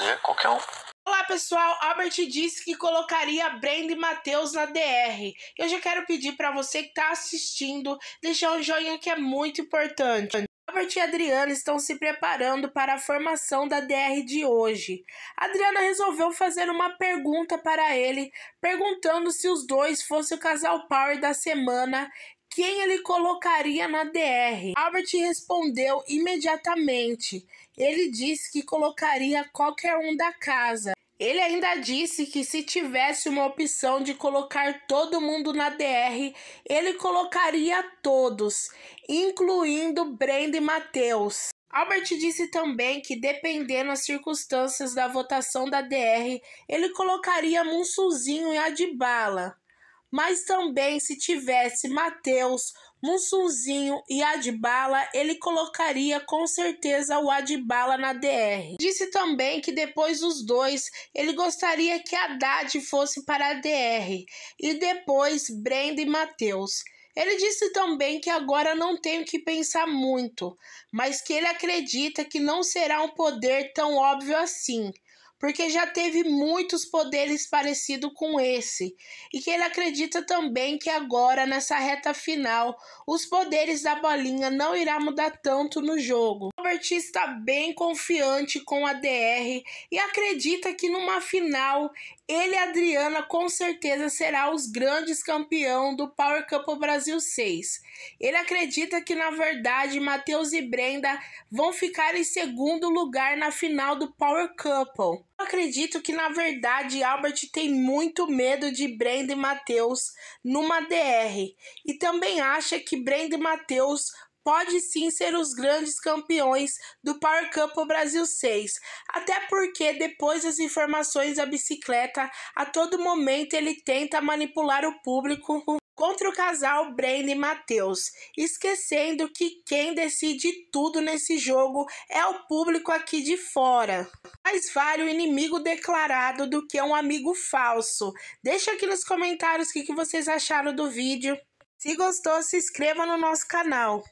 responder qualquer um. Olá pessoal, Albert disse que colocaria Brenda e Matheus na DR. Eu já quero pedir para você que está assistindo deixar um joinha que é muito importante. Albert e Adriana estão se preparando para a formação da DR de hoje. Adriana resolveu fazer uma pergunta para ele, perguntando se os dois fossem o casal power da semana quem ele colocaria na DR. Albert respondeu imediatamente. Ele disse que colocaria qualquer um da casa. Ele ainda disse que se tivesse uma opção de colocar todo mundo na DR, ele colocaria todos, incluindo Brenda e Matheus. Albert disse também que, dependendo das circunstâncias da votação da DR, ele colocaria Munsuzinho e Adibala. Mas também se tivesse Mateus, Mussunzinho e Adbala, ele colocaria com certeza o Adbala na DR. Disse também que depois dos dois, ele gostaria que Haddad fosse para a DR e depois Brenda e Matheus. Ele disse também que agora não tenho que pensar muito, mas que ele acredita que não será um poder tão óbvio assim porque já teve muitos poderes parecidos com esse, e que ele acredita também que agora, nessa reta final, os poderes da bolinha não irá mudar tanto no jogo. Robert está bem confiante com a DR e acredita que numa final ele e Adriana com certeza será os grandes campeão do Power Couple Brasil 6. Ele acredita que na verdade Matheus e Brenda vão ficar em segundo lugar na final do Power Couple acredito que, na verdade, Albert tem muito medo de Brenda e Matheus numa DR e também acha que Brenda e Matheus pode sim ser os grandes campeões do Power Cup Brasil 6, até porque depois das informações da bicicleta, a todo momento ele tenta manipular o público contra o casal Brenda e Matheus, esquecendo que quem decide tudo nesse jogo é o público aqui de fora. Mais vale o inimigo declarado do que um amigo falso. Deixa aqui nos comentários o que vocês acharam do vídeo. Se gostou, se inscreva no nosso canal.